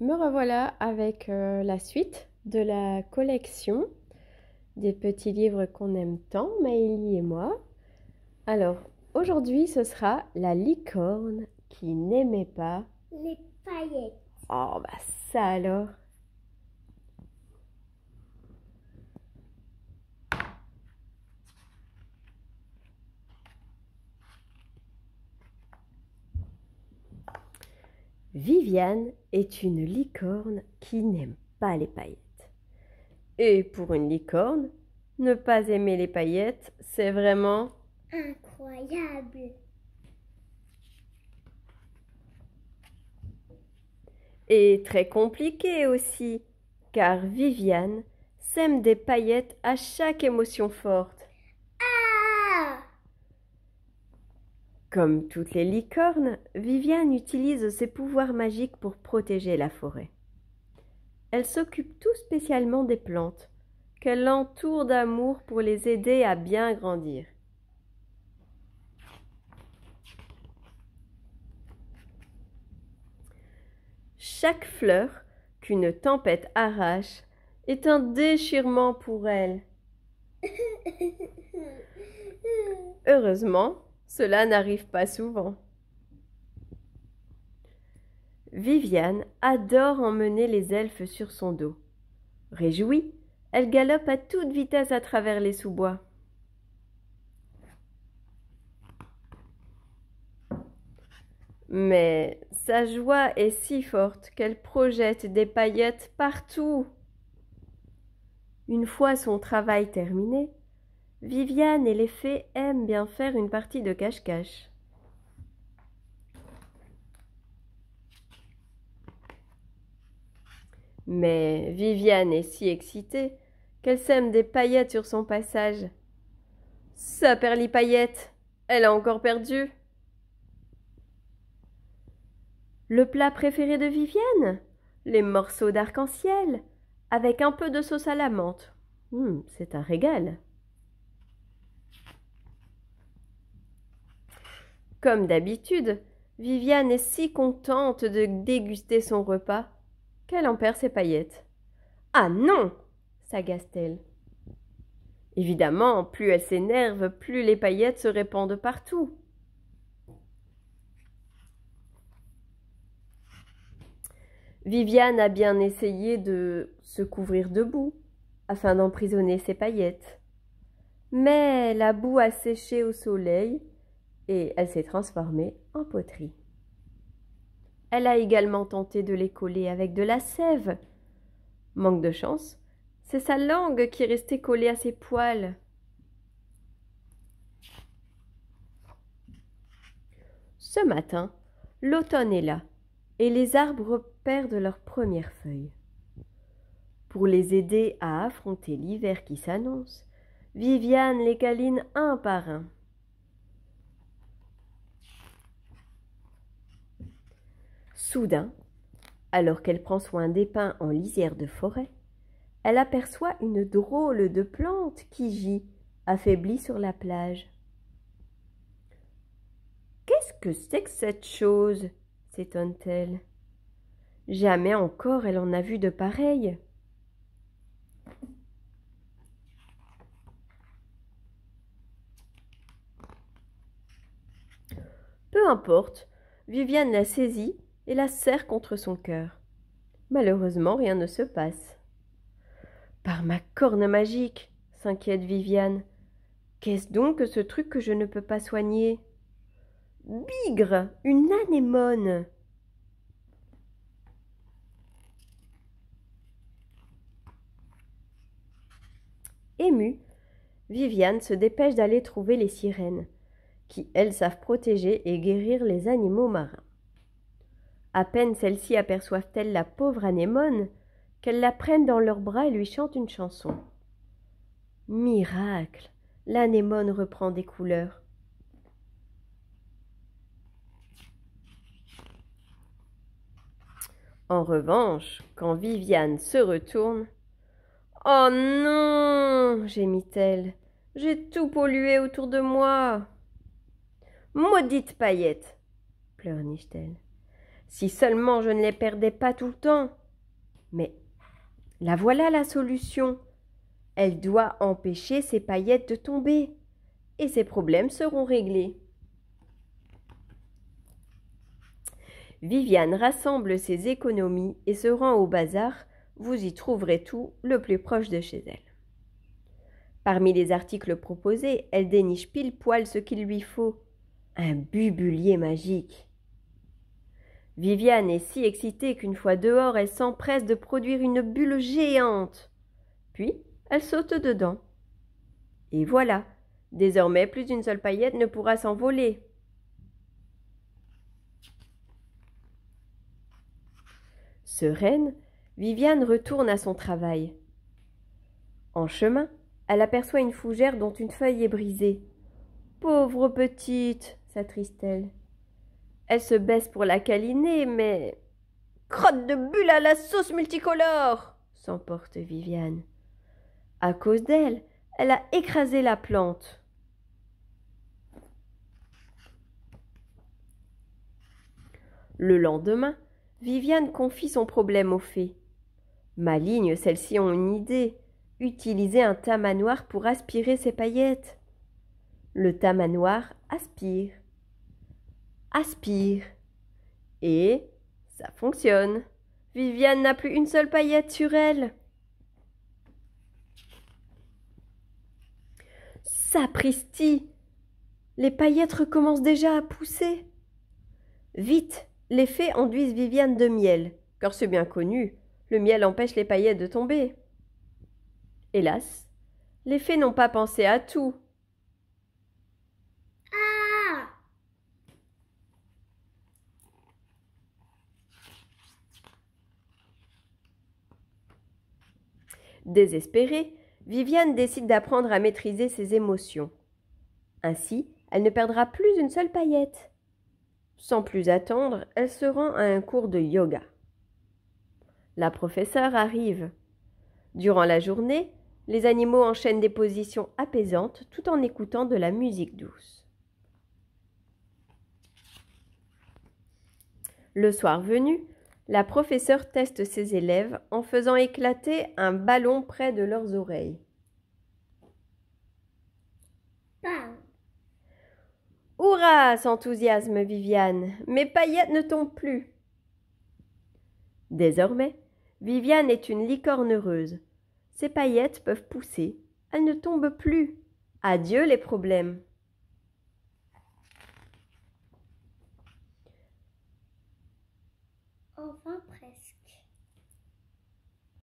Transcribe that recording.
Me revoilà avec euh, la suite de la collection des petits livres qu'on aime tant, Maëlie et moi. Alors, aujourd'hui, ce sera la licorne qui n'aimait pas les paillettes. Oh, bah ça alors Viviane est une licorne qui n'aime pas les paillettes. Et pour une licorne, ne pas aimer les paillettes, c'est vraiment incroyable. Et très compliqué aussi, car Viviane sème des paillettes à chaque émotion forte. Comme toutes les licornes, Viviane utilise ses pouvoirs magiques pour protéger la forêt. Elle s'occupe tout spécialement des plantes, qu'elle entoure d'amour pour les aider à bien grandir. Chaque fleur qu'une tempête arrache est un déchirement pour elle. Heureusement, cela n'arrive pas souvent. Viviane adore emmener les elfes sur son dos. Réjouie, elle galope à toute vitesse à travers les sous-bois. Mais sa joie est si forte qu'elle projette des paillettes partout. Une fois son travail terminé, Viviane et les fées aiment bien faire une partie de cache-cache. Mais Viviane est si excitée qu'elle sème des paillettes sur son passage. Sa perd paillette, Elle a encore perdu Le plat préféré de Viviane Les morceaux d'arc-en-ciel Avec un peu de sauce à la menthe. Hmm, c'est un régal Comme d'habitude, Viviane est si contente de déguster son repas qu'elle en perd ses paillettes. Ah non s'agace-t-elle. Évidemment, plus elle s'énerve, plus les paillettes se répandent partout. Viviane a bien essayé de se couvrir de boue afin d'emprisonner ses paillettes. Mais la boue a séché au soleil et elle s'est transformée en poterie. Elle a également tenté de les coller avec de la sève. Manque de chance, c'est sa langue qui est restée collée à ses poils. Ce matin, l'automne est là, et les arbres perdent leurs premières feuilles. Pour les aider à affronter l'hiver qui s'annonce, Viviane les câline un par un. Soudain, alors qu'elle prend soin des pins en lisière de forêt, elle aperçoit une drôle de plante qui gît, affaiblie sur la plage. Qu'est-ce que c'est que cette chose s'étonne-t-elle. Jamais encore elle en a vu de pareille. Peu importe, Viviane la saisit et la serre contre son cœur. Malheureusement, rien ne se passe. Par ma corne magique, s'inquiète Viviane. Qu'est-ce donc que ce truc que je ne peux pas soigner Bigre Une anémone Émue, Viviane se dépêche d'aller trouver les sirènes, qui, elles, savent protéger et guérir les animaux marins. À peine celles-ci aperçoivent-elles la pauvre anémone qu'elles la prennent dans leurs bras et lui chantent une chanson. Miracle L'anémone reprend des couleurs. En revanche, quand Viviane se retourne, Oh non gémit-elle. J'ai tout pollué autour de moi. Maudite paillette pleurniche-t-elle. Si seulement je ne les perdais pas tout le temps. Mais la voilà la solution. Elle doit empêcher ces paillettes de tomber, et ses problèmes seront réglés. Viviane rassemble ses économies et se rend au bazar. Vous y trouverez tout le plus proche de chez elle. Parmi les articles proposés, elle déniche pile poil ce qu'il lui faut. Un bubulier magique. Viviane est si excitée qu'une fois dehors, elle s'empresse de produire une bulle géante. Puis, elle saute dedans. Et voilà, désormais plus d'une seule paillette ne pourra s'envoler. Sereine, Viviane retourne à son travail. En chemin, elle aperçoit une fougère dont une feuille est brisée. Pauvre petite, sattriste t elle se baisse pour la câliner, mais. Crotte de bulle à la sauce multicolore s'emporte Viviane. À cause d'elle, elle a écrasé la plante. Le lendemain, Viviane confie son problème aux fées. Maligne, celles-ci ont une idée. Utiliser un tamanoir pour aspirer ses paillettes. Le tamanoir aspire aspire. Et ça fonctionne. Viviane n'a plus une seule paillette sur elle. Sapristi Les paillettes recommencent déjà à pousser. Vite Les fées enduisent Viviane de miel, car c'est bien connu, le miel empêche les paillettes de tomber. Hélas, les fées n'ont pas pensé à tout. Désespérée, Viviane décide d'apprendre à maîtriser ses émotions. Ainsi, elle ne perdra plus une seule paillette. Sans plus attendre, elle se rend à un cours de yoga. La professeure arrive. Durant la journée, les animaux enchaînent des positions apaisantes tout en écoutant de la musique douce. Le soir venu, la professeure teste ses élèves en faisant éclater un ballon près de leurs oreilles. Hourra Hurrah s'enthousiasme Viviane. Mes paillettes ne tombent plus. Désormais, Viviane est une licorne heureuse. Ses paillettes peuvent pousser. Elles ne tombent plus. Adieu les problèmes.